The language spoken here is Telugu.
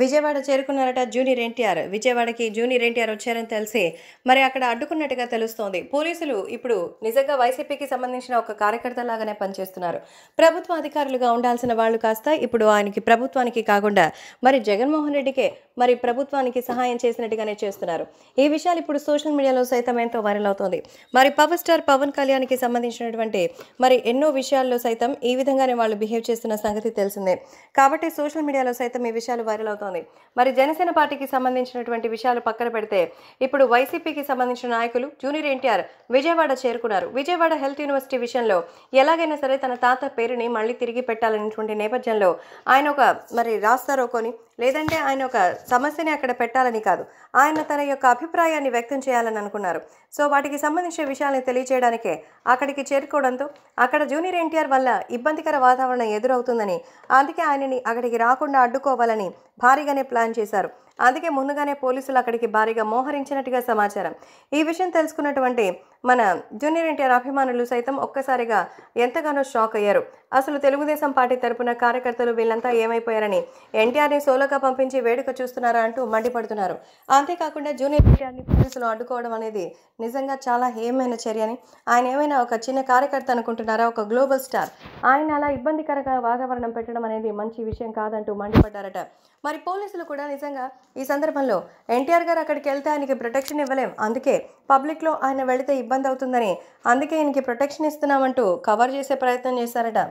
విజయవాడ చేరుకున్నారట జూనియర్ ఎన్టీఆర్ విజయవాడకి జూనియర్ ఎన్టీఆర్ వచ్చారని తెలిసి మరి అక్కడ అడ్డుకున్నట్టుగా తెలుస్తోంది పోలీసులు ఇప్పుడు నిజంగా వైసీపీకి సంబంధించిన ఒక కార్యకర్త లాగానే పనిచేస్తున్నారు ప్రభుత్వ అధికారులుగా ఉండాల్సిన వాళ్ళు కాస్త ఇప్పుడు ఆయనకి ప్రభుత్వానికి కాకుండా మరి జగన్మోహన్ రెడ్డికే మరి ప్రభుత్వానికి సహాయం చేసినట్టుగానే చేస్తున్నారు ఈ విషయాలు ఇప్పుడు సోషల్ మీడియాలో సైతం ఎంతో వైరల్ అవుతోంది మరి పవర్ స్టార్ పవన్ కళ్యాణ్కి సంబంధించినటువంటి మరి ఎన్నో విషయాల్లో సైతం ఈ విధంగానే వాళ్ళు బిహేవ్ చేస్తున్న సంగతి తెలిసిందే కాబట్టి సోషల్ మీడియాలో సైతం ఈ విషయాలు వైరల్ అవుతోంది మరి జనసేన పార్టీకి సంబంధించినటువంటి విషయాలు పక్కన పెడితే ఇప్పుడు వైసీపీకి సంబంధించిన నాయకులు జూనియర్ ఎన్టీఆర్ విజయవాడ చేరుకున్నారు విజయవాడ హెల్త్ యూనివర్సిటీ విషయంలో ఎలాగైనా సరే తన తాత పేరుని మళ్ళీ తిరిగి పెట్టాలనేటువంటి నేపథ్యంలో ఆయన ఒక మరి రాస్తారో కొని లేదంటే ఆయన ఒక సమస్యని అక్కడ పెట్టాలని కాదు ఆయన తన యొక్క అభిప్రాయాన్ని వ్యక్తం చేయాలని అనుకున్నారు సో వాటికి సంబంధించిన విషయాలను తెలియచేయడానికే అక్కడికి చేరుకోవడంతో అక్కడ జూనియర్ ఎన్టీఆర్ వల్ల ఇబ్బందికర వాతావరణం ఎదురవుతుందని అందుకే ఆయనని అక్కడికి రాకుండా అడ్డుకోవాలని భారీగానే ప్లాన్ చేశారు అందుకే ముందుగానే పోలీసులు అక్కడికి భారీగా మోహరించినట్టుగా సమాచారం ఈ విషయం తెలుసుకున్నటువంటి మన జూనియర్ ఎన్టీఆర్ అభిమానులు సైతం ఒక్కసారిగా ఎంతగానో షాక్ అయ్యారు అసలు తెలుగుదేశం పార్టీ తరపున కార్యకర్తలు వీళ్ళంతా ఏమైపోయారని ఎన్టీఆర్ని సోలోగా పంపించి వేడుక చూస్తున్నారా అంటూ మండిపడుతున్నారు అంతేకాకుండా జూనియర్ ఎన్టీఆర్ని పోలీసులు అడ్డుకోవడం అనేది నిజంగా చాలా హేమైన చర్య అని ఆయన ఏమైనా ఒక చిన్న కార్యకర్త అనుకుంటున్నారా ఒక గ్లోబల్ స్టార్ ఆయన అలా ఇబ్బందికరంగా వాతావరణం పెట్టడం అనేది మంచి విషయం కాదంటూ మండిపడ్డారట మరి పోలీసులు కూడా నిజంగా ఈ సందర్భంలో ఎన్టీఆర్ గారు అక్కడికి వెళ్తే ఆయనకి ప్రొటెక్షన్ ఇవ్వలేం అందుకే పబ్లిక్లో ఆయన వెళితే ఇబ్బంది అవుతుందని అందుకే ఈయనకి ప్రొటెక్షన్ ఇస్తున్నామంటూ కవర్ చేసే ప్రయత్నం చేశారట